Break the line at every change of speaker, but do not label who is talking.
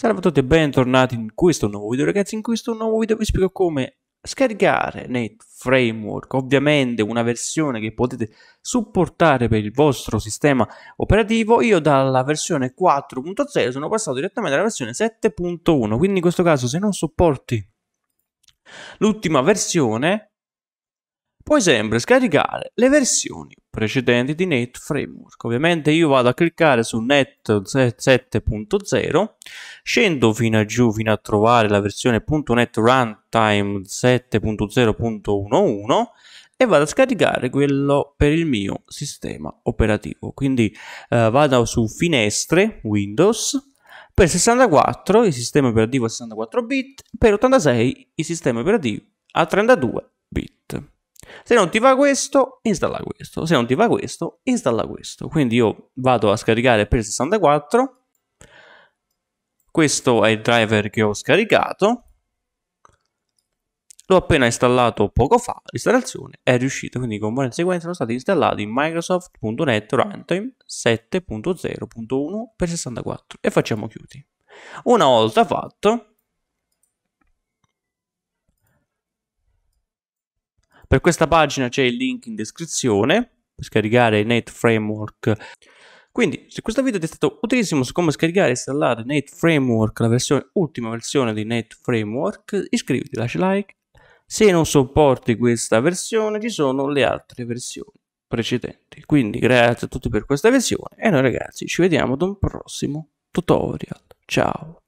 Salve a tutti e bentornati in questo nuovo video ragazzi, in questo nuovo video vi spiego come scaricare Net Framework, ovviamente una versione che potete supportare per il vostro sistema operativo, io dalla versione 4.0 sono passato direttamente alla versione 7.1, quindi in questo caso se non supporti l'ultima versione puoi sempre scaricare le versioni precedenti di Net Framework. Ovviamente io vado a cliccare su Net 7.0, scendo fino a giù fino a trovare la versione .NET Runtime 7.0.11 e vado a scaricare quello per il mio sistema operativo. Quindi eh, vado su Finestre, Windows, per 64 il sistema operativo a 64 bit, per 86 il sistema operativo a 32 bit. Se non ti va questo, installa questo. Se non ti va questo, installa questo. Quindi io vado a scaricare per 64. Questo è il driver che ho scaricato. L'ho appena installato poco fa, l'installazione è riuscita, quindi i componenti sequenza sono stati installati in Microsoft.NET Runtime 7.0.1 per 64 e facciamo chiudi. Una volta fatto, Per questa pagina c'è il link in descrizione per scaricare Net Framework. Quindi, se questo video ti è stato utilissimo su come scaricare e installare Net Framework, la versione, ultima versione di Net Framework, iscriviti, lascia like. Se non supporti questa versione, ci sono le altre versioni precedenti. Quindi, grazie a tutti per questa versione e noi ragazzi ci vediamo ad un prossimo tutorial. Ciao!